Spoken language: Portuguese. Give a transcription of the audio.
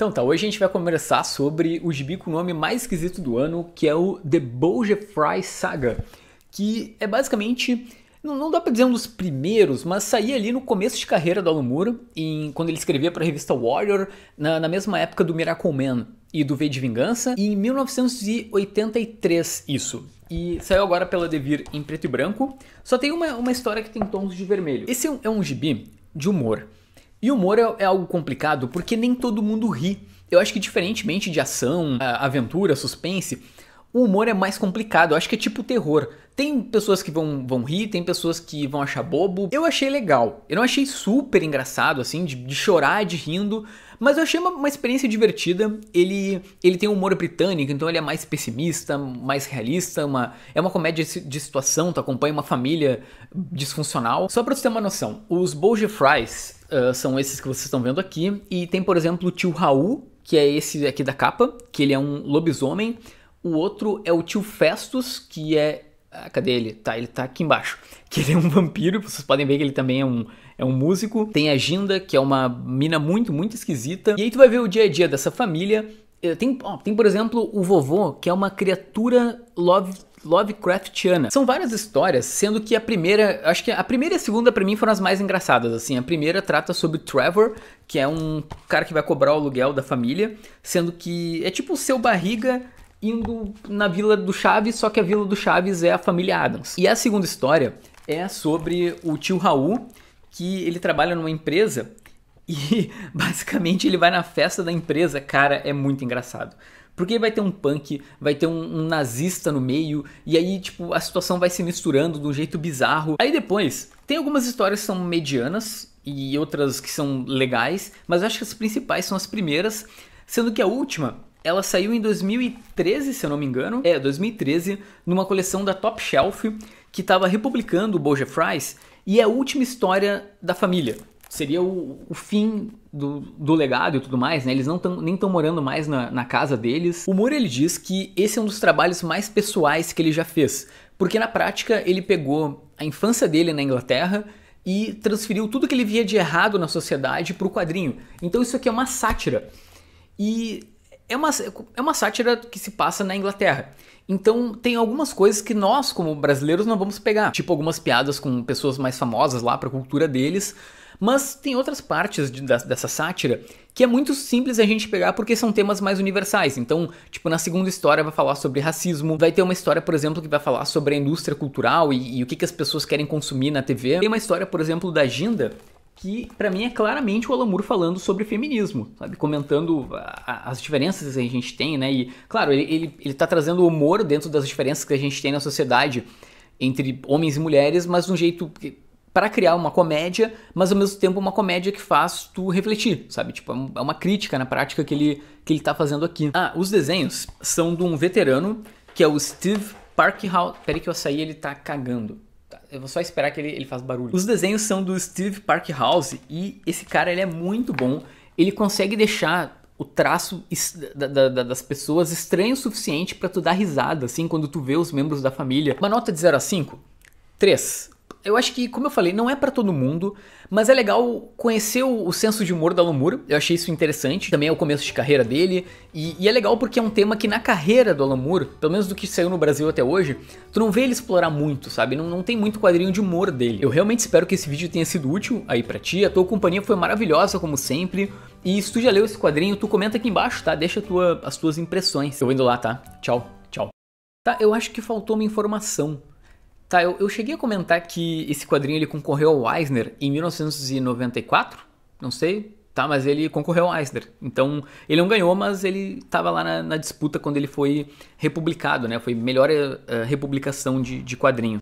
Então tá, hoje a gente vai conversar sobre o gibi com o nome mais esquisito do ano, que é o The Fry Saga, que é basicamente, não, não, dá pra dizer um dos primeiros, mas saía ali no começo de carreira do Alan Moore, em, quando ele escrevia para a revista Warrior, na, na, mesma época do Miracle Man e do V de Vingança, em 1983 isso. E saiu agora pela Devir em preto e branco, só tem uma, uma história que tem tons de vermelho. Esse é um, é um gibi de humor. E humor é, é, algo complicado porque nem todo mundo ri. Eu acho que diferentemente de ação, aventura, suspense, o humor é mais complicado. Eu acho que é tipo terror. Tem pessoas que vão, vão rir, tem pessoas que vão achar bobo. Eu achei legal. Eu não achei super engraçado, assim, de, de chorar, de rindo. Mas eu achei uma, uma, experiência divertida. Ele, ele tem um humor britânico, então ele é mais pessimista, mais realista. Uma, é uma comédia de situação, tu acompanha uma família disfuncional. Só pra você ter uma noção, os Bolger Fries uh, são esses que vocês estão vendo aqui. E tem, por exemplo, o tio Raul, que é esse aqui da capa, que ele é um lobisomem. O outro é o tio Festus, que é. Ah, cadê ele? Tá, ele tá aqui embaixo. Que ele é um vampiro, vocês podem ver que ele também é um, é um músico. Tem a Ginda, que é uma mina muito, muito esquisita. E aí tu vai ver o dia a dia dessa família. Eh, tem, ó, tem por exemplo, o vovô, que é uma criatura love Lovecraftiana. São várias histórias, sendo que a primeira, acho que a primeira e a segunda para mim foram as mais engraçadas, assim. A primeira trata sobre Trevor, que é um cara que vai cobrar o aluguel da família, sendo que é tipo o seu barriga indo na vila do Chaves, só que a vila do Chaves é a família Adams. E a segunda história é sobre o tio Raul, que ele trabalha numa empresa e basicamente ele vai na festa da empresa, cara, é muito engraçado. Porque vai ter um punk, vai ter um, um, nazista no meio, e aí, tipo, a situação vai se misturando de um jeito bizarro. Aí depois, tem algumas histórias que são medianas e outras que são legais, mas eu acho que as principais são as primeiras, sendo que a última. Ela saiu em 2013, se eu não me engano. É, 2013, numa coleção da Top Shelf, que estava republicando o Boja Fries, e é a última história da família seria o, o fim do, do, legado e tudo mais, né? Eles não tão, nem estão morando mais na, na, casa deles. O Moore ele diz que esse é um dos trabalhos mais pessoais que ele já fez, porque na prática ele pegou a infância dele na Inglaterra e transferiu tudo que ele via de errado na sociedade para o quadrinho. Então isso aqui é uma sátira e é uma, é uma sátira que se passa na Inglaterra. Então tem algumas coisas que nós como brasileiros não vamos pegar, tipo algumas piadas com pessoas mais famosas lá para a cultura deles mas tem outras partes de, dessa sátira que é muito simples a gente pegar porque são temas mais universais. Então, tipo, na segunda história vai falar sobre racismo, vai ter uma história, por exemplo, que vai falar sobre a indústria cultural e, e o que, que as pessoas querem consumir na TV. Tem uma história, por exemplo, da Ginda, que para mim é claramente o Alamur falando sobre feminismo, sabe? Comentando a, a, as diferenças que a gente tem, né? E, claro, ele, ele, ele tá trazendo humor dentro das diferenças que a gente tem na sociedade entre homens e mulheres, mas de um jeito para criar uma comédia, mas ao mesmo tempo uma comédia que faz tu refletir, sabe? Tipo, é, é uma crítica na prática que ele, que ele tá fazendo aqui. Ah, os desenhos são de um veterano, que é o Steve Parkhouse. Peraí que eu saí, ele tá cagando. Tá, eu vou só esperar que ele, ele faça barulho. Os desenhos são do Steve Parkhouse e esse cara, ele é muito bom. Ele consegue deixar o traço da, da, das pessoas estranho o suficiente para tu dar risada, assim, quando tu vê os membros da família. Uma nota de 0 a 5? 3 eu acho que, como eu falei, não é para todo mundo, mas é legal conhecer o, o senso de humor da Alamur. Eu achei isso interessante. Também é o começo de carreira dele. E, e, é legal porque é um tema que na carreira do Alamur, pelo menos do que saiu no Brasil até hoje, tu não vê ele explorar muito, sabe? Não, não tem muito quadrinho de humor dele. Eu realmente espero que esse vídeo tenha sido útil aí para ti. A tua companhia foi maravilhosa, como sempre. E se tu já leu esse quadrinho, tu comenta aqui embaixo, tá? Deixa tua, as tuas impressões. Eu vou indo lá, tá? Tchau, tchau. Tá, eu acho que faltou uma informação. Tá, eu, eu cheguei a comentar que esse quadrinho ele concorreu ao Eisner em 1994, não sei, tá? Mas ele concorreu ao Eisner. Então, ele não ganhou, mas ele estava lá na, na, disputa quando ele foi republicado, né? Foi melhor uh, republicação de, de quadrinho.